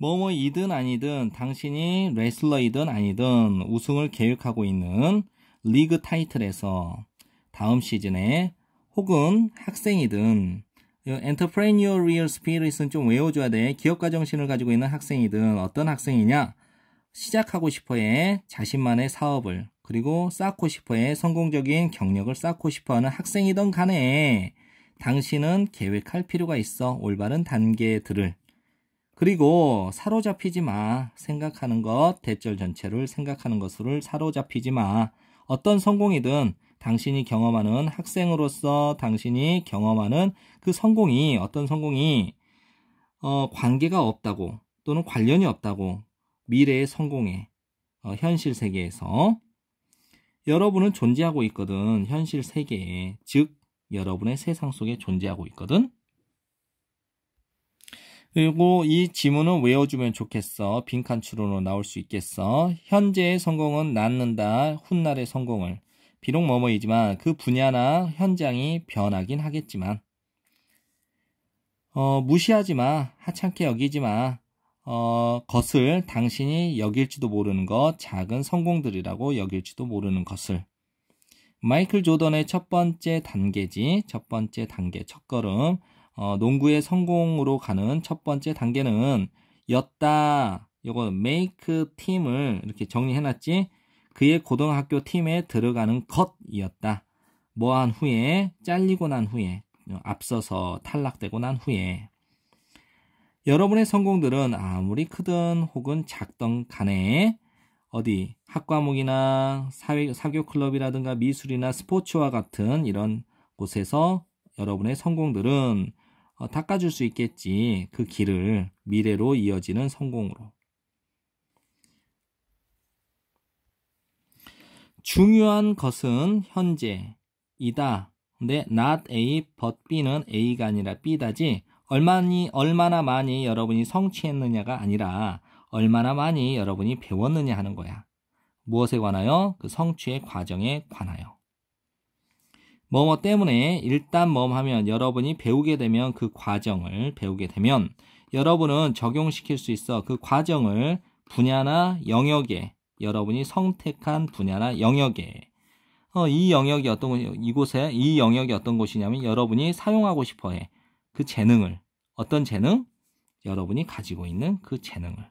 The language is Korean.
뭐뭐이든 아니든 당신이 레슬러이든 아니든 우승을 계획하고 있는 리그 타이틀에서 다음 시즌에 혹은 학생이든 엔터프레니어리얼 스피릿은 좀 외워줘야 돼. 기업가 정신을 가지고 있는 학생이든 어떤 학생이냐 시작하고 싶어해 자신만의 사업을 그리고 쌓고 싶어해 성공적인 경력을 쌓고 싶어하는 학생이든 간에 당신은 계획할 필요가 있어 올바른 단계들을 그리고 사로잡히지 마. 생각하는 것, 대절 전체를 생각하는 것을 사로잡히지 마. 어떤 성공이든 당신이 경험하는 학생으로서 당신이 경험하는 그 성공이 어떤 성공이 어, 관계가 없다고 또는 관련이 없다고 미래의 성공에 어, 현실 세계에서 여러분은 존재하고 있거든 현실 세계에 즉 여러분의 세상 속에 존재하고 있거든 그리고 이 지문은 외워주면 좋겠어. 빈칸 추론으로 나올 수 있겠어. 현재의 성공은 낳는다. 훗날의 성공을. 비록 뭐뭐이지만 그 분야나 현장이 변하긴 하겠지만. 어, 무시하지 마. 하찮게 여기지 마. 어, 것을 당신이 여길지도 모르는 것, 작은 성공들이라고 여길지도 모르는 것을. 마이클 조던의 첫 번째 단계지, 첫 번째 단계, 첫 걸음. 어, 농구의 성공으로 가는 첫 번째 단계는 였다. 요거 make 팀을 이렇게 정리해놨지. 그의 고등학교 팀에 들어가는 것이었다. 뭐 한 후에 잘리고 난 후에 앞서서 탈락되고 난 후에 여러분의 성공들은 아무리 크든 혹은 작든 간에 어디 학과목이나 사회, 사교 클럽이라든가 미술이나 스포츠와 같은 이런 곳에서 여러분의 성공들은 어, 닦아줄 수 있겠지. 그 길을 미래로 이어지는 성공으로. 중요한 것은 현재이다. 근데 not A, but B는 A가 아니라 B다지. 얼마니, 얼마나 많이 여러분이 성취했느냐가 아니라 얼마나 많이 여러분이 배웠느냐 하는 거야. 무엇에 관하여? 그 성취의 과정에 관하여. 뭐뭐 때문에 일단 뭐뭐 하면 여러분이 배우게 되면 그 과정을 배우게 되면 여러분은 적용시킬 수 있어 그 과정을 분야나 영역에 여러분이 선택한 분야나 영역에 어, 이 영역이 어떤 곳, 이곳에 이 영역이 어떤 곳이냐면 여러분이 사용하고 싶어해 그 재능을 어떤 재능 여러분이 가지고 있는 그 재능을